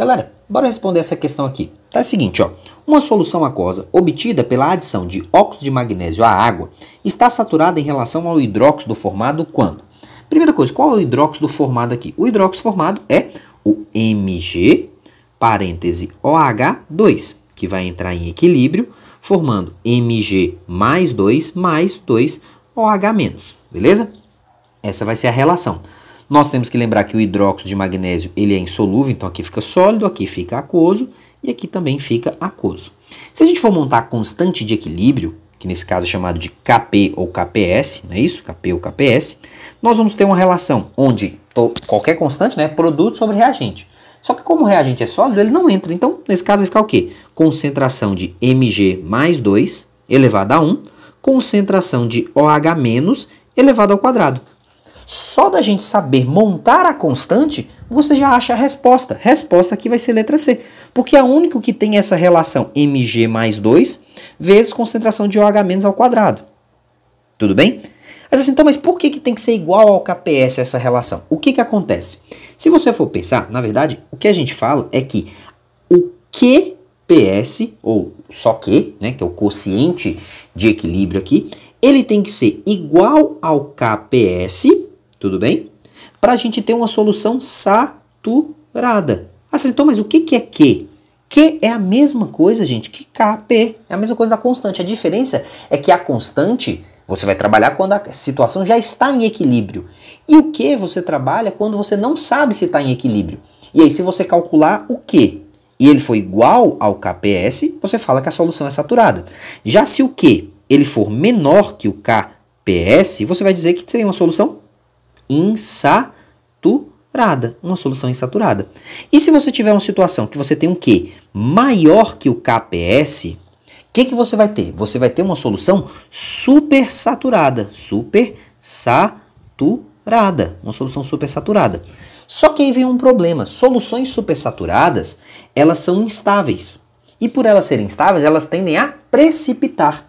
Galera, bora responder essa questão aqui. Tá é o seguinte, ó. Uma solução aquosa obtida pela adição de óxido de magnésio à água está saturada em relação ao hidróxido formado quando? Primeira coisa, qual é o hidróxido formado aqui? O hidróxido formado é o Mg, parêntese OH2, que vai entrar em equilíbrio, formando Mg mais 2 mais 2 OH-, beleza? Essa vai ser a relação. Nós temos que lembrar que o hidróxido de magnésio ele é insolúvel, então aqui fica sólido, aqui fica aquoso e aqui também fica aquoso. Se a gente for montar a constante de equilíbrio, que nesse caso é chamado de Kp ou Kps, não é isso? Kp ou Kps, nós vamos ter uma relação onde qualquer constante né, é produto sobre reagente. Só que como o reagente é sólido, ele não entra. Então, nesse caso, vai ficar o quê? Concentração de Mg mais 2 elevado a 1, concentração de OH menos elevado ao quadrado. Só da gente saber montar a constante, você já acha a resposta. Resposta aqui vai ser letra C, porque é o único que tem essa relação mg mais 2 vezes concentração de OH menos ao quadrado. Tudo bem? Mas assim, então, mas por que, que tem que ser igual ao KPS essa relação? O que, que acontece? Se você for pensar, na verdade, o que a gente fala é que o QPS, ou só Q, né, que é o quociente de equilíbrio aqui, ele tem que ser igual ao KPS tudo bem? Para a gente ter uma solução saturada. Ah, então, mas o que, que é Q? Q é a mesma coisa, gente, que KP. É a mesma coisa da constante. A diferença é que a constante você vai trabalhar quando a situação já está em equilíbrio. E o que você trabalha quando você não sabe se está em equilíbrio. E aí, se você calcular o Q e ele for igual ao KPS, você fala que a solução é saturada. Já se o Q ele for menor que o KPS, você vai dizer que tem uma solução insaturada, uma solução insaturada. E se você tiver uma situação que você tem um Q maior que o KPS, o que, que você vai ter? Você vai ter uma solução supersaturada, supersaturada, uma solução supersaturada. Só que aí vem um problema. Soluções supersaturadas, elas são instáveis. E por elas serem instáveis, elas tendem a precipitar.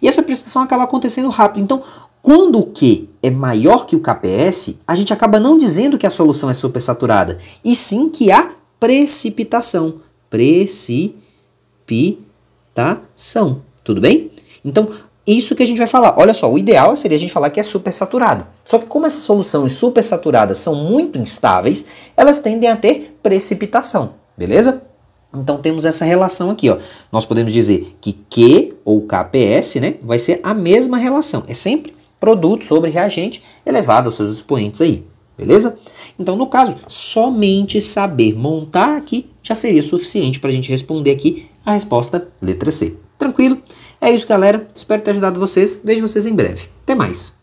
E essa precipitação acaba acontecendo rápido. Então, quando o Q é maior que o KPS, a gente acaba não dizendo que a solução é supersaturada, e sim que há precipitação. Precipitação. Tudo bem? Então, isso que a gente vai falar. Olha só, o ideal seria a gente falar que é supersaturado. Só que como essas soluções supersaturadas são muito instáveis, elas tendem a ter precipitação, beleza? Então temos essa relação aqui, ó. Nós podemos dizer que Q ou KPS, né, vai ser a mesma relação. É sempre produto sobre reagente elevado aos seus expoentes aí, beleza? Então, no caso, somente saber montar aqui já seria suficiente para a gente responder aqui a resposta letra C. Tranquilo? É isso, galera. Espero ter ajudado vocês. Vejo vocês em breve. Até mais!